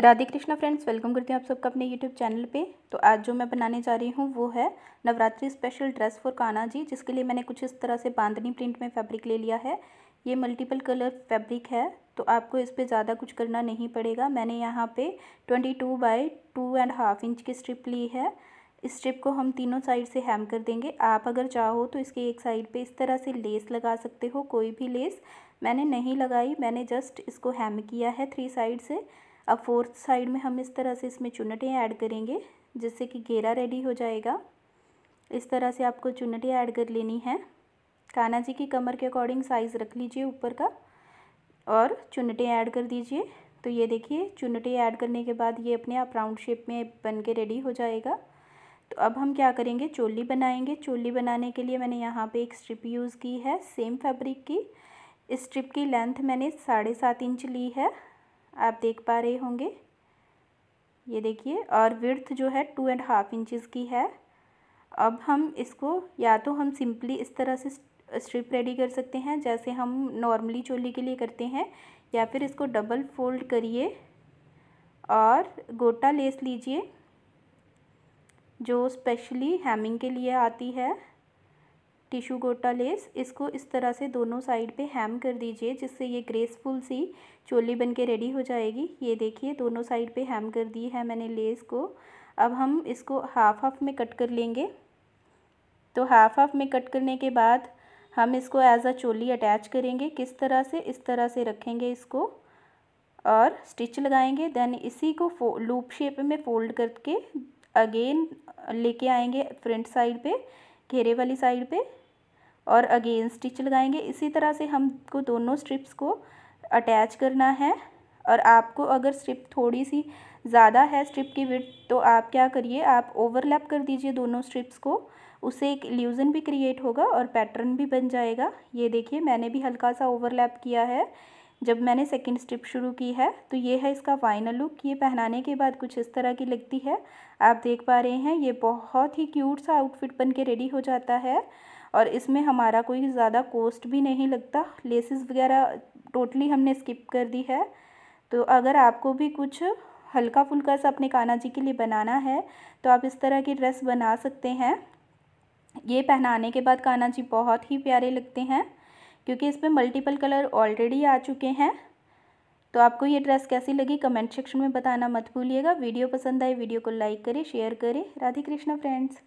Radhe Krishna friends welcome करते हैं आप सबका अपने यूट्यूब चैनल पे तो आज जो मैं बनाने जा रही हूँ वो है नवरात्रि स्पेशल ड्रेस फॉर काना जी जिसके लिए मैंने कुछ इस तरह से बांधनी प्रिंट में फैब्रिक ले लिया है ये मल्टीपल कलर फैब्रिक है तो आपको इस पर ज़्यादा कुछ करना नहीं पड़ेगा मैंने यहाँ पर twenty two by two and half inch की स्ट्रिप ली है इस स्ट्रिप को हम तीनों साइड से हैम कर देंगे आप अगर चाहो तो इसके एक साइड पर इस तरह से लेस लगा सकते हो कोई भी लेस मैंने नहीं लगाई मैंने जस्ट इसको हैम किया है थ्री साइड से अब फोर्थ साइड में हम इस तरह से इसमें चुनटें ऐड करेंगे जिससे कि घेरा रेडी हो जाएगा इस तरह से आपको चुनटें ऐड कर लेनी है काना जी की कमर के अकॉर्डिंग साइज़ रख लीजिए ऊपर का और चुनटें ऐड कर दीजिए तो ये देखिए चुनटें ऐड करने के बाद ये अपने आप राउंड शेप में बन के रेडी हो जाएगा तो अब हम क्या करेंगे चोली बनाएंगे चोली बनाने के लिए मैंने यहाँ पे एक स्ट्रिप यूज़ की है सेम फैब्रिक की इस स्ट्रिप की लेंथ मैंने साढ़े सात इंच ली है आप देख पा रहे होंगे ये देखिए और विर्थ जो है टू एंड हाफ इंचज़ की है अब हम इसको या तो हम सिंपली इस तरह से स्ट्रिप रेडी कर सकते हैं जैसे हम नॉर्मली चोली के लिए करते हैं या फिर इसको डबल फोल्ड करिए और गोटा लेस लीजिए जो स्पेशली हैमिंग के लिए आती है टिशू गोटा लेस इसको इस तरह से दोनों साइड पे हैम कर दीजिए जिससे ये ग्रेसफुल सी चोली बन के रेडी हो जाएगी ये देखिए दोनों साइड पे हैम कर दी है मैंने लेस को अब हम इसको हाफ हाफ में कट कर लेंगे तो हाफ हाफ में कट करने के बाद हम इसको एज अ चोली अटैच करेंगे किस तरह से इस तरह से रखेंगे इसको और स्टिच लगाएंगे देन इसी को लूप शेप में फोल्ड करके अगेन लेके आएंगे फ्रंट साइड पे घेरे वाली साइड पे और अगेन स्टिच लगाएंगे इसी तरह से हमको दोनों स्ट्रिप्स को अटैच करना है और आपको अगर स्ट्रिप थोड़ी सी ज़्यादा है स्ट्रिप की विथ तो आप क्या करिए आप ओवरलैप कर दीजिए दोनों स्ट्रिप्स को उससे एक ल्यूज़न भी क्रिएट होगा और पैटर्न भी बन जाएगा ये देखिए मैंने भी हल्का सा ओवरलैप किया है जब मैंने सेकंड स्ट्रिप शुरू की है तो ये है इसका फाइनल लुक ये पहनाने के बाद कुछ इस तरह की लगती है आप देख पा रहे हैं ये बहुत ही क्यूट सा आउटफिट बन के रेडी हो जाता है और इसमें हमारा कोई ज़्यादा कॉस्ट भी नहीं लगता लेसिस वगैरह टोटली हमने स्किप कर दी है तो अगर आपको भी कुछ हल्का फुल्का सा अपने काना जी के लिए बनाना है तो आप इस तरह की ड्रेस बना सकते हैं ये पहनाने के बाद काना जी बहुत ही प्यारे लगते हैं क्योंकि इसमें मल्टीपल कलर ऑलरेडी आ चुके हैं तो आपको ये ड्रेस कैसी लगी कमेंट सेक्शन में बताना मत भूलिएगा वीडियो पसंद आए वीडियो को लाइक करें शेयर करें राधे कृष्णा फ्रेंड्स